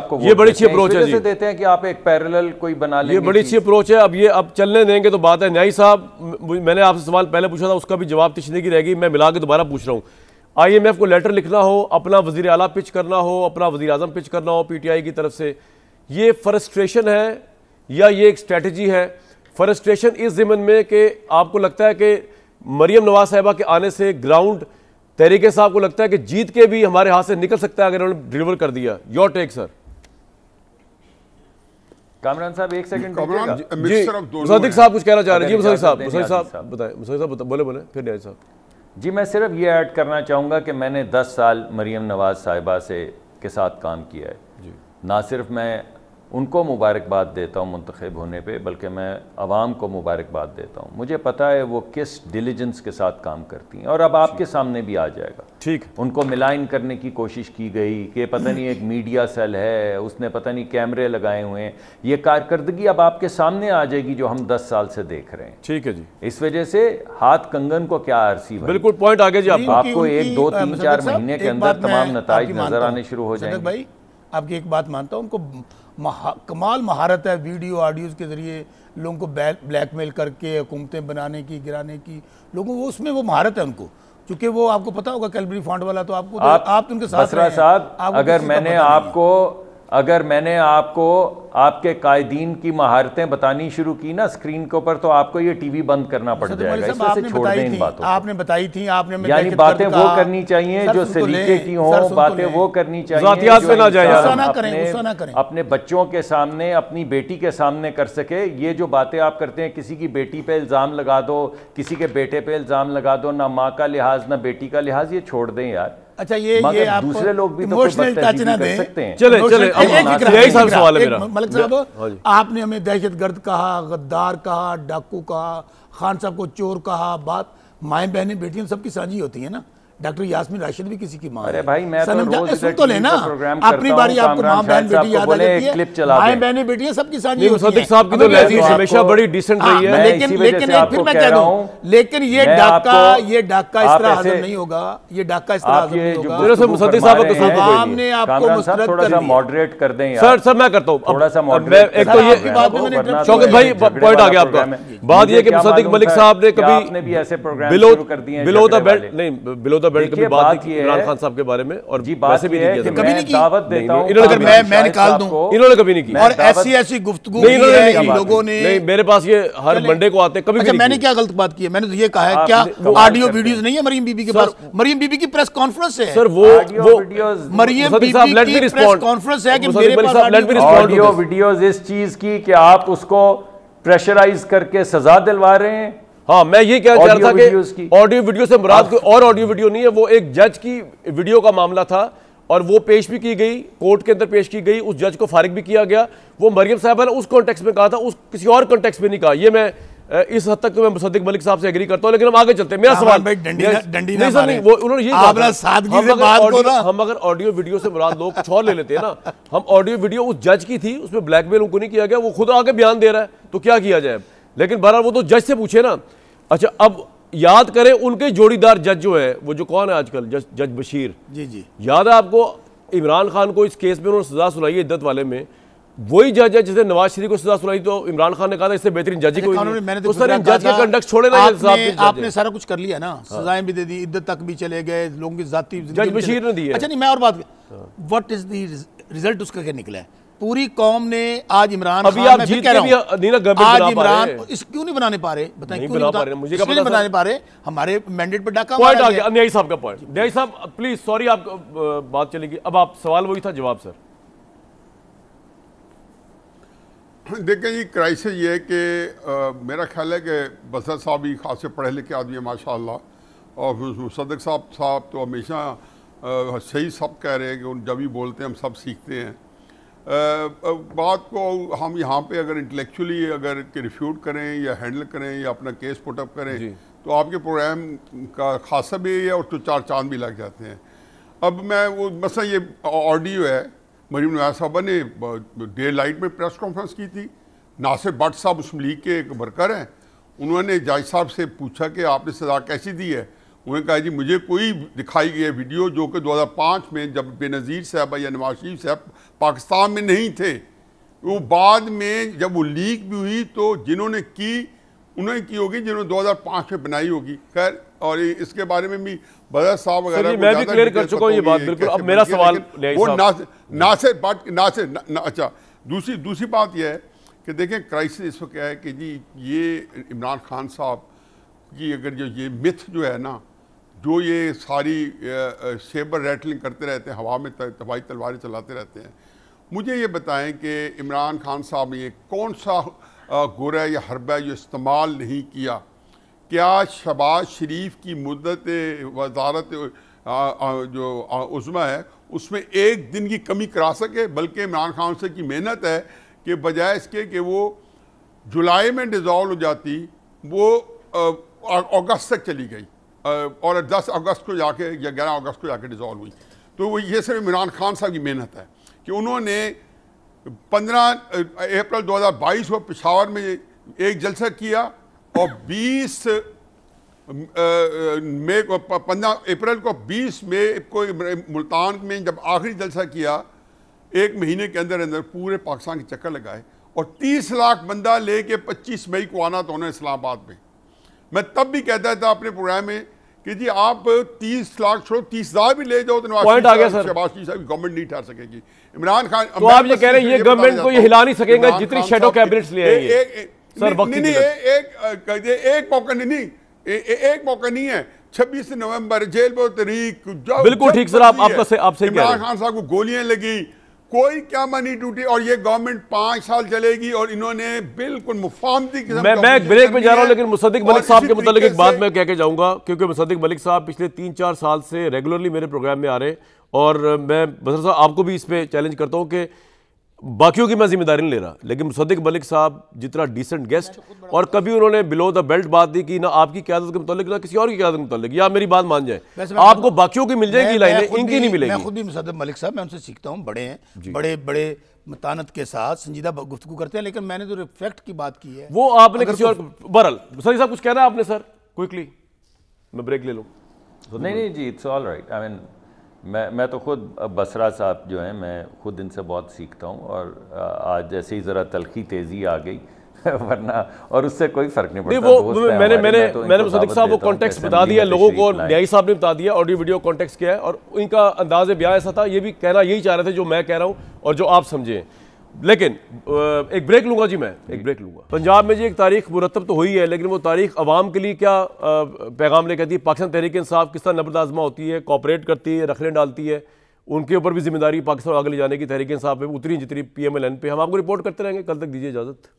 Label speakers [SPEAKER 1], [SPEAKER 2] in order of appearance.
[SPEAKER 1] आपको ये बड़ी अच्छी अप्रोच है जी
[SPEAKER 2] देते हैं कि आप एक पैरेलल कोई बना लें ये बड़ी अच्छी
[SPEAKER 1] अप्रोच है अब ये अब चलने देंगे तो बात है न्यायी साहब मैंने आपसे सवाल पहले पूछा था उसका भी जवाब तिछने की रहेगी मैं मिला के दोबारा पूछ रहा हूँ आईएमएफ को लेटर लिखना हो अपना वजीर अला पिच करना हो अपना वजी अजम पिच करना हो पीटीआई की तरफ से ये फ्रस्ट्रेशन है या ये एक स्ट्रेटजी है फ्रस्ट्रेशन इस ज़िमन में कि आपको लगता है कि मरियम नवाज साहबा के आने से ग्राउंड तहरीके साहब को लगता है कि जीत के भी हमारे हाथ से निकल सकता है अगर उन्होंने डिलीवर कर दिया योर टेक सर
[SPEAKER 2] कामरान साहब एक सेकंड मुसदिक साहब कुछ कहना चाह रहे हैं जी
[SPEAKER 1] बोले बोले फिर साहब
[SPEAKER 2] जी मैं सिर्फ ये ऐड करना चाहूँगा कि मैंने दस साल मरीम नवाज साहिबा से के साथ काम किया है ना सिर्फ मैं उनको मुबारकबाद देता हूँ मंतखब होने पर बल्कि मैं आवाम को मुबारकबाद देता हूँ मुझे पता है वो किस डिलीजेंस के साथ काम करती हैं और अब आपके सामने भी आ जाएगा ठीक उनको मिलाइन करने की कोशिश की गई कि पता नहीं एक मीडिया सेल है उसने पता नहीं कैमरे लगाए हुए हैं ये कारकर्दगी अब आपके सामने आ जाएगी जो हम दस साल से देख रहे हैं ठीक है जी इस वजह से हाथ कंगन को क्या आरसी बिल्कुल पॉइंट आगे जी आपको एक दो तीन चार महीने के अंदर तमाम नतज नजर आने शुरू हो जाएंगे
[SPEAKER 3] आपकी एक बात मानता हूँ उनको महा, कमाल महारत है वीडियो ऑडियोज़ के ज़रिए लोगों को ब्लैकमेल करके हुकूमतें बनाने की गिराने की लोगों को उसमें वो महारत है उनको क्योंकि वो आपको पता होगा कैलबरी फंड वाला तो आपको तो आप, तो, आप तो उनके साथ साहब अगर मैंने आपको
[SPEAKER 2] अगर मैंने आपको आपके कायदीन की महारतें बतानी शुरू की ना स्क्रीन के ऊपर तो आपको ये टीवी बंद करना पड़ जाएगा इस से छोड़ दें इन बातों
[SPEAKER 3] आपने बताई थी आपने यानी तो बातें तो तो वो करनी चाहिए जो सलीके की हो बातें
[SPEAKER 2] वो करनी चाहिए अपने बच्चों के सामने अपनी बेटी के सामने कर सके ये जो बातें आप करते हैं किसी की बेटी पे इल्ज़ाम लगा दो किसी के बेटे पे इल्ज़ाम लगा दो ना माँ का लिहाज ना बेटी का लिहाज ये छोड़ दें यार अच्छा ये ये आप दूसरे लोग भी इमोशनल तो टच ना दें चले चले यही साल सवाल है मेरा हाँ मलिक साहब हाँ
[SPEAKER 3] आपने हमें दहशत गर्द कहा गद्दार कहा डाकू कहा खान साहब को चोर कहा बात माए बहनें बेटियां सबकी साझी होती है ना डॉक्टर यासमीन राशिद भी किसी की माँ अरे भाई मैं तो रोज सुन तो लेना अपनी बारी आपको माँ बहन बेटी याद है बेटियां सबकी साहब की तो हमेशा बड़ी डिसेंट रही है हाँ, लेकिन लेकिन फिर मैं कह दूं लेकिन ये डाका ये डाका इस तरह हाजिर नहीं होगा ये डाका इस तरह हाजिर नहीं होगा हमने तो आपको मुस्तरद कर दिया
[SPEAKER 2] मॉडरेट कर
[SPEAKER 1] दें सर सर मैं करता हूँ थोड़ा सा
[SPEAKER 2] मॉडरेट एक तो ये शौकत भाई पॉइंट आ गया आपका बात ये कि मुसद्दिक मलिक साहब ने कभी बिलो बिलो द बेल्ट
[SPEAKER 1] नहीं बिलो द कभी बात की इमरान खान साहब के बारे में और जी भी नहीं किया कभी नहीं की दावत देता हूं इन्होंने मैं मैं निकाल दूं इन्होंने कभी नहीं की और ऐसी ऐसी गुफ्तगू लोगों ने नहीं मेरे पास ये हर
[SPEAKER 3] मंडे को आते कभी अच्छा मैंने क्या गलत बात की है मैंने तो ये कहा है क्या ऑडियो तो वीडियोस नहीं है मरियम बीबी के पास मरियम बीबी की प्रेस कॉन्फ्रेंस है सर वो वो बीबी की प्रेस कॉन्फ्रेंस है कि मेरे पास ऑडियो
[SPEAKER 1] वीडियोस इस चीज की कि आप उसको प्रेशराइज करके सजा दिलवा रहे हैं हाँ मैं ये कहना चाह रहा था कि ऑडियो वीडियो से मुराद कोई और ऑडियो वीडियो नहीं है वो एक जज की वीडियो का मामला था और वो पेश भी की गई कोर्ट के अंदर पेश की गई उस जज को फारिग भी किया गया वो मरियम साहबा ने उस कॉन्टेक्स्ट में कहा था उस किसी और कॉन्टेक्स्ट में नहीं कहा ये मैं इस हद तक तो मैं मुसद्दिक मलिक साहब से एग्री करता हूँ लेकिन हम आगे चलते हैं मेरा सवाल डंडी नहीं सर नहीं वो उन्होंने ये हम अगर ऑडियो वीडियो से मुराद लोग कुछ और ले लेते हैं ना हम ऑडियो वीडियो उस जज की थी उसमें ब्लैकमेल उनको नहीं किया गया वो खुद आके बयान दे रहा है तो क्या किया जाए लेकिन बहरहाल वो तो जज से पूछे ना अच्छा अब याद करें उनके जोड़ीदार जज जो है वो जो कौन है आजकल जज जज बशीर जी जी याद है आपको इमरान खान को इस केस में उन्होंने सजा सुनाई है इद्दत वाले में वही जज है जिसने नवाज शरीफ को सजा सुनाई तो इमरान खान ने कहा था इससे बेहतरीन जज ही अच्छा, तो जज के कंडक्ट छोड़े ना आपने, सारा
[SPEAKER 3] कुछ कर लिया ना हाँ। सजाएं भी दे दी इद्दत तक भी चले गए लोगों की जाती जज बशीर ने दी है अच्छा नहीं मैं और बात वट इज द रिजल्ट उसका क्या निकला है पूरी कौम ने आज इमरान अभी आप जीत कह रहे आज इमरान इस क्यों नहीं बनाने पा रहे बताएं क्यों बना पा रहे मुझे नहीं बनाने पा रहे हमारे मैंडेट पर डाका पॉइंट आ गया
[SPEAKER 1] न्यायी साहब का पॉइंट न्यायी साहब प्लीज सॉरी आप बात चलेगी अब आप सवाल वही था जवाब सर
[SPEAKER 4] देखें जी क्राइसिस ये है कि मेरा ख्याल है कि बसर साहब भी खासे पढ़े लिखे आदमी है माशा और सदक साहब साहब तो हमेशा सही सब कह रहे हैं कि उन जब भी बोलते हैं हम सब सीखते हैं बात को हम यहाँ पे अगर इंटेलेक्चुअली अगर रिफ्यूट करें या हैंडल करें या अपना केस पुटअप करें तो आपके प्रोग्राम का खासा भी है और तो चार चांद भी लग जाते हैं अब मैं वो मसा ये ऑडियो है मरीम नवाज साहबा ने डे लाइट में प्रेस कॉन्फ्रेंस की थी नासिर भट्ट साहब उस लीग के एक वर्कर हैं उन्होंने जज साहब से पूछा कि आपने सजा कैसी दी है उन्होंने कहा जी मुझे कोई दिखाई गई वीडियो जो कि 2005 में जब बेनज़ीर साहब या नवाज शरीफ साहब पाकिस्तान में नहीं थे वो बाद में जब वो लीक भी हुई तो जिन्होंने की उन्होंने की होगी जिन्होंने 2005 में बनाई होगी खैर और इसके बारे में भी बदर साहब वगैरह मैं भी क्लियर कर चुका हूँ ये बात बिल्कुल अब मेरा सवाल वो नासिर बात नासिर अच्छा दूसरी दूसरी बात यह है कि देखें क्राइसिस इस वक्त है कि जी ये इमरान खान साहब की अगर जो ये मिथ जो है ना जो ये सारी सेबर रेटलिंग करते रहते हैं हवा में तबाही तलवारें चलाते रहते हैं मुझे ये बताएं कि इमरान खान साहब ने ये कौन सा है या हरबा जो इस्तेमाल नहीं किया क्या शबाज शरीफ की मदत वजारत जो उज़मा है उसमें एक दिन की कमी करा सके बल्कि इमरान खान से की मेहनत है कि बजाय इसके कि वो जुलाई में डिज़ोल्व हो जाती वो अगस्त तक चली गई और 10 अगस्त को जाके या ग्यारह अगस्त को जाके डिजॉल्व हुई तो वो ये सिर्फ इमरान खान साहब की मेहनत है कि उन्होंने 15 अप्रैल 2022 को पिशावर में एक जलसा किया और 20 मई को पंद्रह अप्रैल को 20 मई को मुल्तान में जब आखिरी जलसा किया एक महीने के अंदर अंदर पूरे पाकिस्तान के चक्कर लगाए और 30 लाख बंदा लेके 25 मई को आना था उन्होंने इस्लामाबाद में मैं तब भी कहता था अपने प्रोग्राम में कि जी आप 30 लाख छोड़ो तीस हजार भी ले जाओ तो पॉइंट साहब गवर्नमेंट नहीं ठहर सकेगी इमरान खान तो आप ये कह रहे हैं ये गवर्नमेंट को ये हिला नहीं सकेगा जितनी शेडो कैबिनेट ले एक मौका नहीं एक मौका नहीं है छब्बीस नवंबर जेल में तरीक बिल्कुल ठीक सर आप आपसे इमरान खान साहब को गोलियां लगी कोई क्या मनी ड्यूटी और ये गवर्नमेंट पांच साल चलेगी और इन्होंने बिल्कुल मुफामती मैं मैं ब्रेक
[SPEAKER 1] में जा रहा हूं लेकिन मुसदिक मलिक साहब के मुतालिक एक बात मैं कह के जाऊंगा क्योंकि मुसदिक मलिक साहब पिछले तीन चार साल से रेगुलरली मेरे प्रोग्राम में आ रहे और मैं बसर साहब आपको भी इस पर चैलेंज करता हूँ कि बाकियों की मैं जिम्मेदारी नहीं ले रहा लेकिन मुसदिक मलिक साहब जितना डिसेंट गेस्ट और कभी उन्होंने बिलो द बेल्ट बात दी कि ना आपकी क्यादत के मुतालिक ना किसी और की क्यादत के मुतालिक या मेरी बात मान जाए आपको बाकियों की मिल जाएगी लाइनें इनकी नहीं मिलेगी मैं
[SPEAKER 3] खुद भी मुसदिक मलिक साहब मैं उनसे सीखता हूँ बड़े हैं बड़े बड़े मतानत के साथ संजीदा गुफ्तु करते हैं लेकिन मैंने जो रिफेक्ट की बात की है वो आपने किसी और
[SPEAKER 1] बरल सर साहब कुछ कहना है आपने सर क्विकली मैं ब्रेक ले लूँ नहीं नहीं जी it's
[SPEAKER 2] all right I mean मैं मैं तो खुद बसरा साहब जो हैं मैं खुद इनसे बहुत सीखता हूँ और आज जैसे ही ज़रा तलखी तेज़ी आ गई वरना और उससे कोई फर्क नहीं पड़ता वो मैंने मैंने तो मैंने मुसदिक साहब वो कॉन्टेक्स्ट बता दिया लोगों को न्यायी
[SPEAKER 1] साहब ने बता दिया ऑडियो वीडियो कॉन्टेक्स्ट किया है और इनका अंदाज ब्याह ऐसा था ये भी कहना यही चाह रहे थे जो मैं कह रहा हूँ और जो आप समझें लेकिन एक ब्रेक लूंगा जी मैं एक ब्रेक लूंगा पंजाब में जी एक तारीख मुरतब तो हुई है लेकिन वो तारीख आवाम के लिए क्या पैगाम लेकर है पाकिस्तान तहरीक इंसाफ किस तरह नबरदाजमा आजमा होती है कॉपरेट करती है रखने डालती है उनके ऊपर भी जिम्मेदारी पाकिस्तान आगे ले जाने की तहरीक इंसाफ में उतरी जितनी पी एम एल एन पे हम आपको रिपोर्ट करते रहेंगे कल तक दीजिए इजाज़त